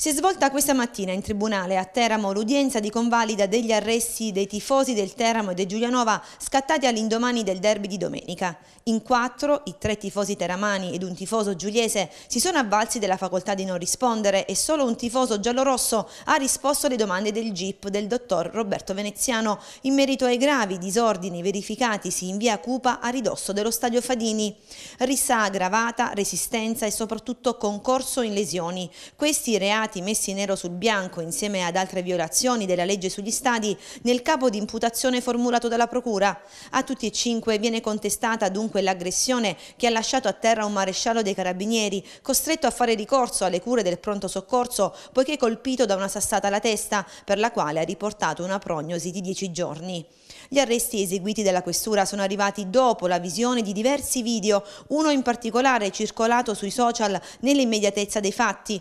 Si è svolta questa mattina in tribunale a Teramo l'udienza di convalida degli arresti dei tifosi del Teramo e del Giulianova scattati all'indomani del derby di domenica. In quattro, i tre tifosi teramani ed un tifoso giuliese si sono avvalsi della facoltà di non rispondere e solo un tifoso giallorosso ha risposto alle domande del GIP del dottor Roberto Veneziano in merito ai gravi disordini verificatisi in via Cupa a ridosso dello stadio Fadini. Rissa aggravata, resistenza e soprattutto concorso in lesioni. Questi reati reati messi nero su bianco insieme ad altre violazioni della legge sugli stadi nel capo di imputazione formulato dalla Procura. A tutti e cinque viene contestata dunque l'aggressione che ha lasciato a terra un maresciallo dei carabinieri costretto a fare ricorso alle cure del pronto soccorso poiché colpito da una sassata alla testa per la quale ha riportato una prognosi di dieci giorni. Gli arresti eseguiti dalla questura sono arrivati dopo la visione di diversi video, uno in particolare circolato sui social nell'immediatezza dei fatti.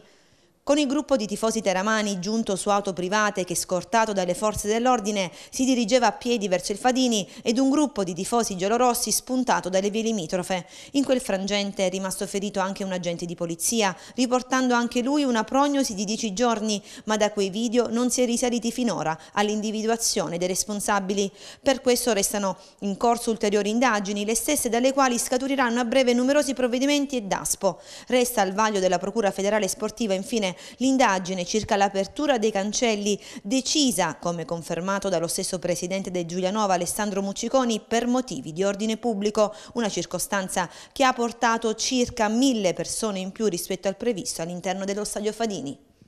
Con il gruppo di tifosi teramani giunto su auto private che scortato dalle forze dell'ordine si dirigeva a piedi verso il Fadini ed un gruppo di tifosi giallorossi spuntato dalle vie limitrofe. In quel frangente è rimasto ferito anche un agente di polizia, riportando anche lui una prognosi di 10 giorni, ma da quei video non si è risaliti finora all'individuazione dei responsabili. Per questo restano in corso ulteriori indagini, le stesse dalle quali scaturiranno a breve numerosi provvedimenti e DASPO. Resta al vaglio della Procura federale sportiva infine L'indagine circa l'apertura dei cancelli decisa, come confermato dallo stesso presidente del Giulianova Alessandro Mucciconi, per motivi di ordine pubblico, una circostanza che ha portato circa mille persone in più rispetto al previsto all'interno dello stadio Fadini.